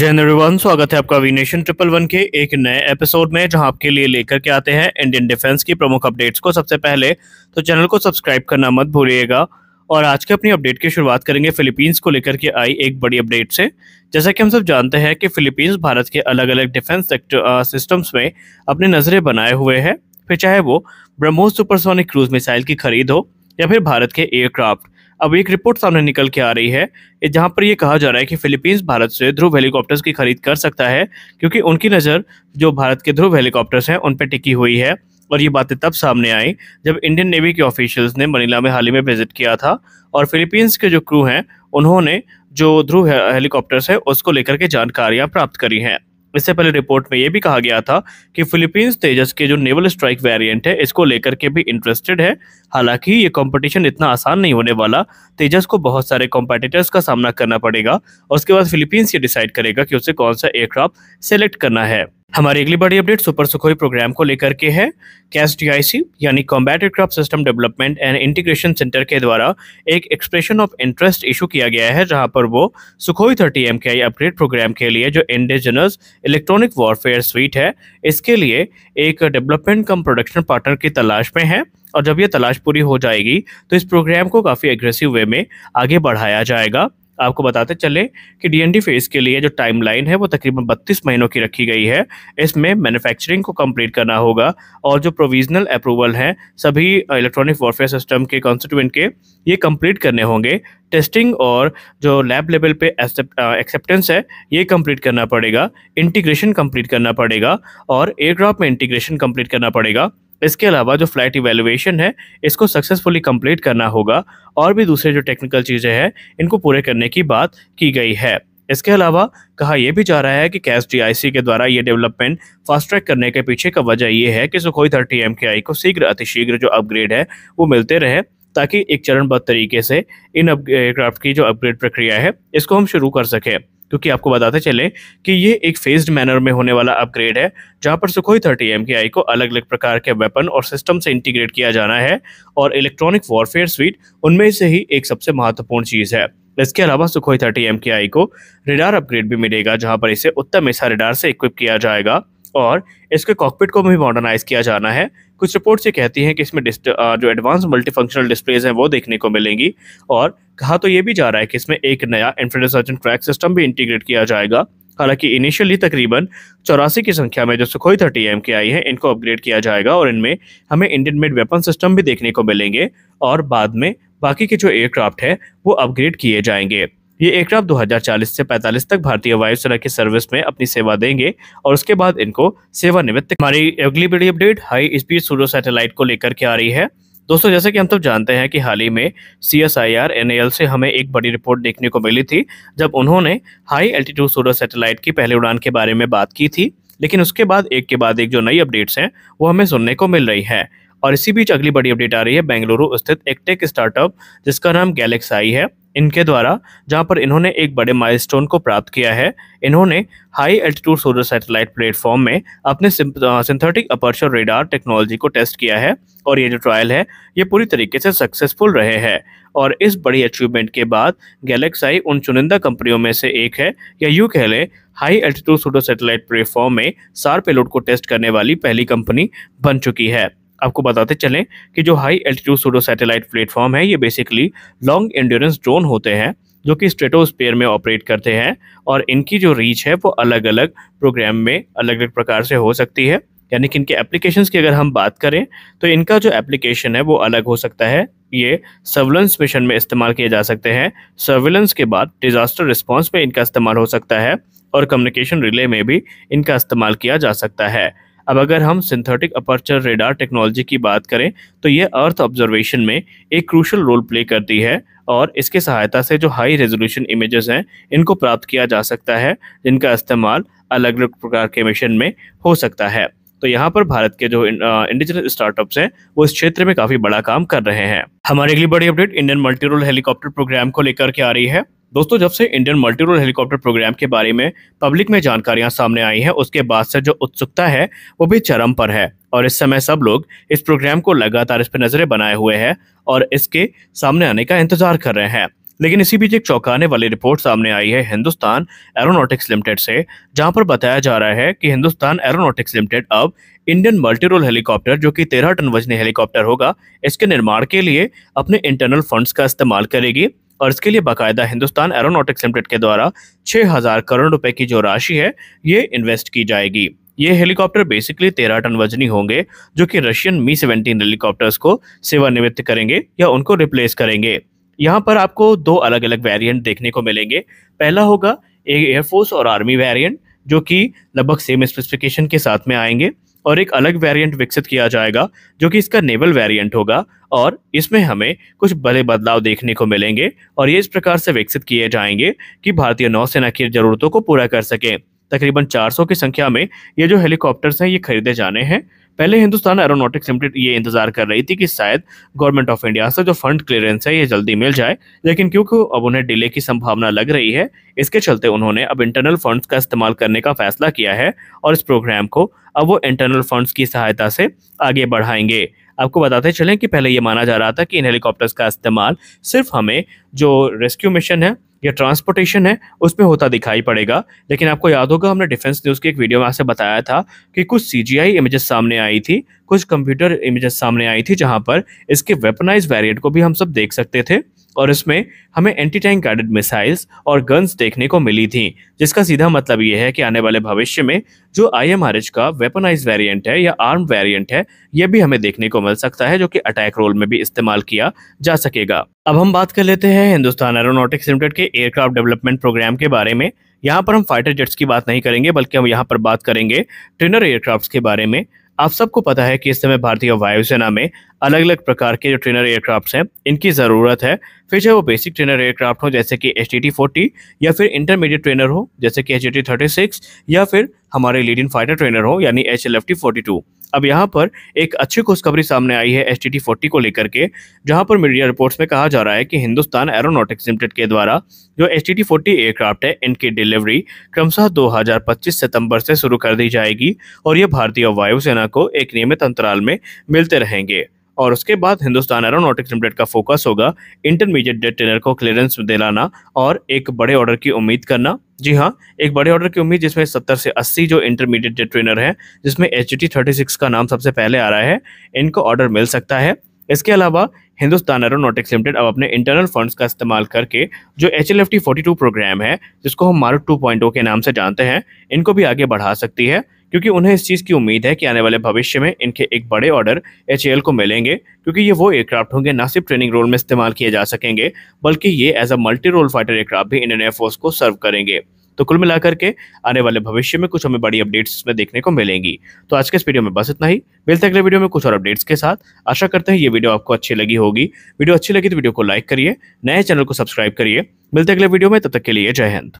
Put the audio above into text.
जय एवरीवन स्वागत है आपका विनेशन ट्रिपल वन के एक नए एपिसोड में जहां आपके लिए लेकर के आते हैं इंडियन डिफेंस की प्रमुख अपडेट्स को सबसे पहले तो चैनल को सब्सक्राइब करना मत भूलिएगा और आज के अपनी अपडेट की शुरुआत करेंगे फिलीपींस को लेकर के आई एक बड़ी अपडेट से जैसा कि हम सब जानते हैं कि फिलीपींस भारत के अलग अलग डिफेंस सेक्टर सिस्टम्स में अपने नजरे बनाए हुए हैं फिर चाहे वो ब्रह्मोस सुपरसोनिक क्रूज मिसाइल की खरीद हो या फिर भारत के एयरक्राफ्ट अब एक रिपोर्ट सामने निकल के आ रही है जहां पर यह कहा जा रहा है कि फिलीपींस भारत से ध्रुव हेलीकॉप्टर्स की खरीद कर सकता है क्योंकि उनकी नज़र जो भारत के ध्रुव हेलीकॉप्टर्स हैं उन पर टिकी हुई है और ये बातें तब सामने आई जब इंडियन नेवी के ऑफिशियल्स ने मनीला में हाल ही में विजिट किया था और फिलीपींस के जो क्रू हैं उन्होंने जो ध्रुव हेलीकॉप्टर्स है उसको लेकर के जानकारियां प्राप्त करी हैं इससे पहले रिपोर्ट में यह भी कहा गया था कि फिलीपींस तेजस के जो नेवल स्ट्राइक वेरिएंट है इसको लेकर के भी इंटरेस्टेड है हालांकि ये कंपटीशन इतना आसान नहीं होने वाला तेजस को बहुत सारे कॉम्पिटिटर्स का सामना करना पड़ेगा और उसके बाद फिलीपींस ये डिसाइड करेगा कि उसे कौन सा एयरक्राफ्ट सेलेक्ट करना है हमारी अगली बड़ी अपडेट सुपर सुखोई प्रोग्राम को लेकर के है कैस डी यानी combat aircraft system development and integration centre के द्वारा एक एक्सप्रेशन ऑफ इंटरेस्ट इशू किया गया है जहां पर वो सुखोई थर्टी एम के आई अपग्रेड प्रोग्राम के लिए जो इंडिजिनस इलेक्ट्रॉनिक वॉरफेयर स्वीट है इसके लिए एक डेवलपमेंट कम प्रोडक्शन पार्टनर की तलाश में है और जब यह तलाश पूरी हो जाएगी तो इस प्रोग्राम को काफ़ी एग्रेसिव वे में आगे बढ़ाया जाएगा आपको बताते चले कि डीएनडी फेज के लिए जो टाइमलाइन है वो तकरीबन 32 महीनों की रखी गई है इसमें मैन्युफैक्चरिंग को कंप्लीट करना होगा और जो प्रोविजनल अप्रूवल हैं सभी इलेक्ट्रॉनिक वॉरफेयर सिस्टम के कॉन्स्टिट्यूंट के ये कंप्लीट करने होंगे टेस्टिंग और जो लैब लेवल पे एक्सेप्टेंस है ये कंप्लीट करना पड़ेगा इंटीग्रेशन कंप्लीट करना पड़ेगा और एयरक्राफ्ट में इंटीग्रेशन कंप्लीट करना पड़ेगा इसके अलावा जो फ्लाइट इवेलुएशन है इसको सक्सेसफुली कंप्लीट करना होगा और भी दूसरे जो टेक्निकल चीज़ें हैं इनको पूरे करने की बात की गई है इसके अलावा कहा यह भी जा रहा है कि कैश डी के द्वारा ये डेवलपमेंट फास्ट ट्रैक करने के पीछे का वजह यह है कि सुखोई थर्टी एम के आई को शीघ्र अतिशीघ्र जो अपग्रेड है वो मिलते रहे ताकि एक चरणबद्ध तरीके से इन एयरक्राफ्ट की जो अपग्रेड प्रक्रिया है इसको हम शुरू कर सकें क्योंकि आपको बताते चले कि ये एक फेज्ड मैनर में होने वाला अपग्रेड है जहां पर सुखोई थर्टी एम के आई को अलग अलग प्रकार के वेपन और सिस्टम से इंटीग्रेट किया जाना है और इलेक्ट्रॉनिक वॉरफेयर स्वीट उनमें से ही एक सबसे महत्वपूर्ण चीज़ है इसके अलावा सुखोई थर्टी एम के आई को रिडार अपग्रेड भी मिलेगा जहां पर इसे उत्तम ऐसा रिडार से इक्विप किया जाएगा और इसके कॉकपिट को भी मॉडर्नाइज किया जाना है कुछ रिपोर्ट्स ये कहती हैं कि इसमें जो एडवांस मल्टीफंक्शनल डिस्प्लेज हैं वो देखने को मिलेंगी और कहा तो ये भी जा रहा है कि इसमें एक नया इंफ्रास्ट्रक्चर ट्रैक सिस्टम भी इंटीग्रेट किया जाएगा हालांकि इनिशियली तकरीबन चौरासी की संख्या में जो सुखोई थर्टी एम के आई है इनको अपग्रेड किया जाएगा और इनमें हमें इंडियन मेड वेपन सिस्टम भी देखने को मिलेंगे और बाद में बाकी के जो एयरक्राफ्ट हैं वो अपग्रेड किए जाएंगे ये एयरक्राफ्ट 2040 से 45 तक भारतीय वायुसेना की सर्विस में अपनी सेवा देंगे और उसके बाद इनको सेवा निमित्त हमारी अगली बड़ी update high speed Surya satellite को लेकर के आ रही है दोस्तों जैसे कि हम सब तो जानते हैं कि हाल ही में C S I R N L से हमें एक बड़ी रिपोर्ट देखने को मिली थी जब उन्होंने हाई एल्टीट्यूड सोलर सैटेलाइट की पहली उड़ान के बारे में बात की थी लेकिन उसके बाद एक के बाद एक जो नई अपडेट्स हैं वो हमें सुनने को मिल रही है और इसी बीच अगली बड़ी अपडेट आ रही है बेंगलुरु स्थित एक टेक स्टार्टअप जिसका नाम गैलेक्स आई है इनके द्वारा जहां पर इन्होंने एक बड़े माइलस्टोन को प्राप्त किया है इन्होंने high altitude solar satellite platform में अपने सिंथेटिक अपर्चर रेडार टेक्नोलॉजी को टेस्ट किया है और ये जो ट्रायल है ये पूरी तरीके से सक्सेसफुल रहे हैं और इस बड़ी अचीवमेंट के बाद गैलेक्साई उन चुनिंदा कंपनियों में से एक है या यू कह लें high altitude solar satellite platform में सार पेलोड को टेस्ट करने वाली पहली कंपनी बन चुकी है आपको बताते चलें कि जो high altitude solar satellite platform है ये बेसिकली लॉन्ग एंड्योरेंस ड्रोन होते हैं जो कि स्ट्रेटोस्पेयर में ऑपरेट करते हैं और इनकी जो रीच है वो अलग अलग प्रोग्राम में अलग अलग प्रकार से हो सकती है यानी कि इनके एप्लीकेशंस की अगर हम बात करें तो इनका जो एप्लीकेशन है वो अलग हो सकता है ये सर्विलेंस मिशन में इस्तेमाल किए जा सकते हैं सर्विलेंस के बाद डिजास्टर रिस्पॉन्स में इनका इस्तेमाल हो सकता है और कम्युनिकेशन रिले में भी इनका इस्तेमाल किया जा सकता है अब अगर हम सिंथेटिक अपर्चर रेडार टेक्नोलॉजी की बात करें तो यह अर्थ ऑब्जर्वेशन में एक क्रूशल रोल प्ले करती है और इसके सहायता से जो हाई रेजोल्यूशन इमेजेस हैं इनको प्राप्त किया जा सकता है जिनका इस्तेमाल अलग अलग प्रकार के मिशन में हो सकता है तो यहाँ पर भारत के जो इंडिजिनस स्टार्टअप्स हैं वो इस क्षेत्र में काफी बड़ा काम कर रहे हैं हमारी अगली बड़ी update Indian multirole helicopter programme को लेकर के आ रही है दोस्तों जब से Indian multi role helicopter programme के बारे में पब्लिक में जानकारियां सामने आई हैं उसके बाद से जो उत्सुकता है वो भी चरम पर है और इस समय सब लोग इस प्रोग्राम को लगातार इस पर नजरें बनाए हुए हैं और इसके सामने आने का इंतजार कर रहे हैं लेकिन इसी बीच एक चौंकाने वाली रिपोर्ट सामने आई है हिंदुस्तान एरोनॉटिक्स लिमिटेड से जहां पर बताया जा रहा है कि हिंदुस्तान एरोनॉटिक्स लिमिटेड अब इंडियन मल्टी रोल हेलीकॉप्टर जो कि तेरह टन वजनी हेलीकॉप्टर होगा इसके निर्माण के लिए अपने इंटरनल फंड्स का इस्तेमाल करेगी और इसके लिए बाकायदा हिंदुस्तान एरोनोटिक्स लिमिटेड के द्वारा 6000 करोड़ रुपए की जो राशि है ये इन्वेस्ट की जाएगी ये हेलीकॉप्टर बेसिकली तेरह टन वजनी होंगे जो कि रशियन मी सेवेंटीन हेलीकॉप्टर्स को सेवानिवृत्त करेंगे या उनको रिप्लेस करेंगे यहाँ पर आपको दो अलग अलग वेरिएंट देखने को मिलेंगे पहला होगा एयरफोर्स और आर्मी वेरिएंट जो कि लगभग सेम स्पेसिफिकेशन के साथ में आएंगे और एक अलग वेरिएंट विकसित किया जाएगा जो कि इसका नेवल वेरिएंट होगा और इसमें हमें कुछ बड़े बदलाव देखने को मिलेंगे और ये इस प्रकार से विकसित किए जाएंगे कि भारतीय नौसेना की ज़रूरतों को पूरा कर सकें तकरीबन 400 की संख्या में ये जो हेलीकॉप्टर्स हैं ये खरीदे जाने हैं पहले हिंदुस्तान एरोनॉटिक्स लिमिटेड ये इंतजार कर रही थी कि शायद गवर्नमेंट ऑफ इंडिया से जो फंड क्लियरेंस है ये जल्दी मिल जाए लेकिन क्योंकि अब उन्हें डिले की संभावना लग रही है इसके चलते उन्होंने अब इंटरनल फंड्स का इस्तेमाल करने का फैसला किया है और इस प्रोग्राम को अब वो इंटरनल फंड्स की सहायता से आगे बढ़ाएंगे आपको बताते चलें कि पहले ये माना जा रहा था कि इन हेलीकॉप्टर्स का इस्तेमाल सिर्फ हमें जो रेस्क्यू मिशन है या ट्रांसपोर्टेशन है उसमें होता दिखाई पड़ेगा लेकिन आपको याद होगा हमने डिफेंस न्यूज़ की एक वीडियो में आपसे बताया था कि कुछ सी जी आई इमेजेस सामने आई थी कुछ कंप्यूटर इमेजेस सामने आई थी जहाँ पर इसके वेपनाइज वेरियंट को भी हम सब देख सकते थे और इसमें हमें एंटी टैंक गाइडेड मिसाइल्स और गन्स देखने को मिली थी जिसका सीधा मतलब यह है कि आने वाले भविष्य में जो आई का वेपनाइज वेरिएंट है या आर्म वेरिएंट है यह भी हमें देखने को मिल सकता है जो कि अटैक रोल में भी इस्तेमाल किया जा सकेगा अब हम बात कर लेते हैं हिंदुस्तान एरोनोटिक्स लिमिटेड के एयरक्राफ्ट डेवलपमेंट प्रोग्राम के बारे में यहाँ पर हम फाइटर जेट्स की बात नहीं करेंगे बल्कि हम यहाँ पर बात करेंगे ट्रेनर एयरक्राफ्ट के बारे में आप सबको पता है कि इस समय भारतीय वायुसेना में अलग अलग प्रकार के जो ट्रेनर एयरक्राफ्ट हैं इनकी ज़रूरत है फिर चाहे वो बेसिक ट्रेनर एयरक्राफ्ट हो जैसे कि एच टी या फिर इंटरमीडिएट ट्रेनर हो जैसे कि एच टी या फिर हमारे लीडिंग फाइटर ट्रेनर हो यानी एच एल अब यहाँ पर एक अच्छी खुशखबरी सामने आई है एस टी फोर्टी को लेकर के जहाँ पर मीडिया रिपोर्ट्स में कहा जा रहा है कि हिंदुस्तान एरोनॉटिक्स लिमिटेड के द्वारा जो एस टी फोर्टी एयरक्राफ्ट है इनकी डिलीवरी क्रमशः 2025 सितंबर से शुरू कर दी जाएगी और ये भारतीय वायुसेना को एक नियमित अंतराल में मिलते रहेंगे और उसके बाद हिंदुस्तान एरोनोटिक्स लिमिटेड का फोकस होगा इंटरमीडिएट डेट टेनर को क्लियरेंस दिलाना और एक बड़े ऑर्डर की उम्मीद करना जी हाँ एक बड़े ऑर्डर की उम्मीद जिसमें 70 से 80 जो इंटरमीडिएट डेट ट्रेनर हैं जिसमें एच डी थर्टी सिक्स का नाम सबसे पहले आ रहा है इनको ऑर्डर मिल सकता है इसके अलावा हिंदुस्तान एरोनोटिक्स लिमिटेड अब अपने इंटरनल फंड्स का इस्तेमाल करके जो H L F T forty two programme है जिसको हम मारू टू oh के नाम से जानते हैं इनको भी आगे बढ़ा सकती है क्योंकि उन्हें इस चीज़ की उम्मीद है कि आने वाले भविष्य में इनके एक बड़े ऑर्डर एच को मिलेंगे क्योंकि ये वो एयरक्राफ्ट होंगे ना सिर्फ ट्रेनिंग रोल में इस्तेमाल किए जा सकेंगे बल्कि ये as a multi role fighter aircraft भी इंडियन एयरफोर्स को सर्व करेंगे तो कुल मिलाकर के आने वाले भविष्य में कुछ हमें बड़ी अपडेट्स में देखने को मिलेंगी तो आज के इस वीडियो में बस इतना ही मिलते अगले वीडियो में कुछ और अपडेट्स के साथ आशा करते हैं ये वीडियो आपको अच्छी लगी होगी वीडियो अच्छी लगी तो वीडियो को लाइक करिए नए चैनल को सब्सक्राइब करिए मिलते अगले वीडियो में तब तक के लिए जय हिंद